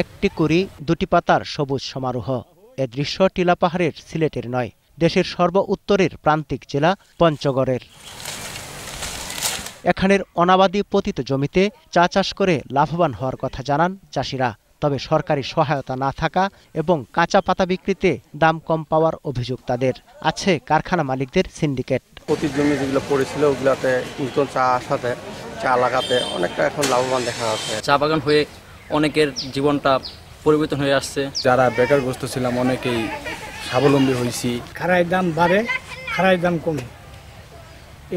একটি কুড়ি দুটি পাতার সবুজ সমারোহ এ দৃশ্য টিলা পাহাড়ের সিলেটের নয় দেশের সর্ব উত্তরের প্রান্তিক জেলা পঞ্চগড়ের এখানের অনাবাদী পতিত জমিতে চা চাষ করে লাভবান হওয়ার কথা জানান চাষিরা তবে সরকারি সহায়তা না থাকা এবং কাঁচা পাতা বিক্রিতে দাম কম পাওয়ার অভিযোগ তাদের আছে কারখানা মালিকদের সিন্ডিকেট প্রতি জমি যেগুলো পড়েছিল ওগুলাতে নতুন চা আসাতে চা লাগাতে অনেকটা এখন লাভবান দেখা যাচ্ছে চা বাগান হয়ে অনেকের জীবনটা পরিবর্তন হয়ে আসছে যারা বেকারগ্রস্ত ছিলাম অনেকেই স্বাবলম্বী হয়েছি খারাই দাম বাড়ে খারাই দাম কমে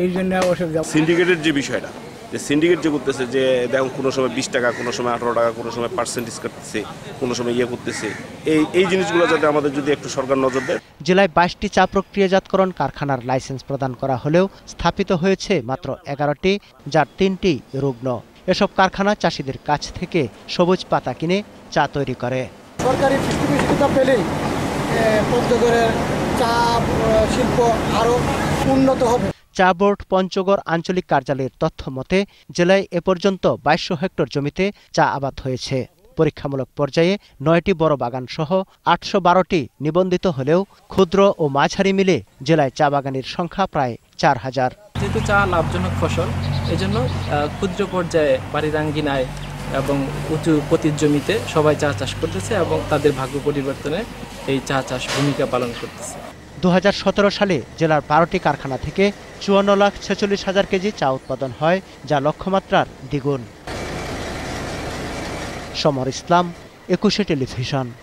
এই জন্য অসুবিধা সিন্ডিকেটের যে বিষয়টা যে সিন্ডিকেট যে করতেছে যে দেখো কোনো সময় বিশ টাকা কোনো সময় আঠারো টাকা কোনো সময় পার্সেন্টেজ কাটতেছে কোনো সময় ইয়ে করতেছে এই এই জিনিসগুলো যাতে আমাদের যদি একটু সরকার নজর দেয় জেলায় বাইশটি চা প্রক্রিয়াজাতকরণ কারখানার লাইসেন্স প্রদান করা হলেও স্থাপিত হয়েছে মাত্র এগারোটি যার তিনটি রুগ্ন এসব কারখানা চাষিদের কাছ থেকে সবুজ পাতা কিনে চা তৈরি করে সরকারি পৃষ্ঠপোষকতা পেলেই পঞ্চগড়ের চা শিল্প আরও উন্নত হবে চা বোর্ড পঞ্চগড় আঞ্চলিক কার্যালয়ের তথ্য মতে জেলায় এ পর্যন্ত বাইশশো হেক্টর জমিতে চা আবাদ হয়েছে পরীক্ষামূলক পর্যায়ে নয়টি বড় বাগান সহ আটশো বারোটি নিবন্ধিত হলেও ক্ষুদ্র ও মাঝারি মিলে জেলায় চা বাগানের সংখ্যা প্রায় চার হাজার যেহেতু চা লাভজনক ফসল এই জন্য ক্ষুদ্র পর্যায়ে বাড়ির আঙ্গিনায় এবং উঁচু পতির জমিতে সবাই চা চাষ করতেছে এবং তাদের ভাগ্য পরিবর্তনে এই চা চাষ ভূমিকা পালন করতেছে দু সালে জেলার বারোটি কারখানা থেকে চুয়ান্ন লাখ ছেচল্লিশ হাজার কেজি চা উৎপাদন হয় যা লক্ষ্যমাত্রার দ্বিগুণ সমর ইসলাম একুশে টেলিভিশন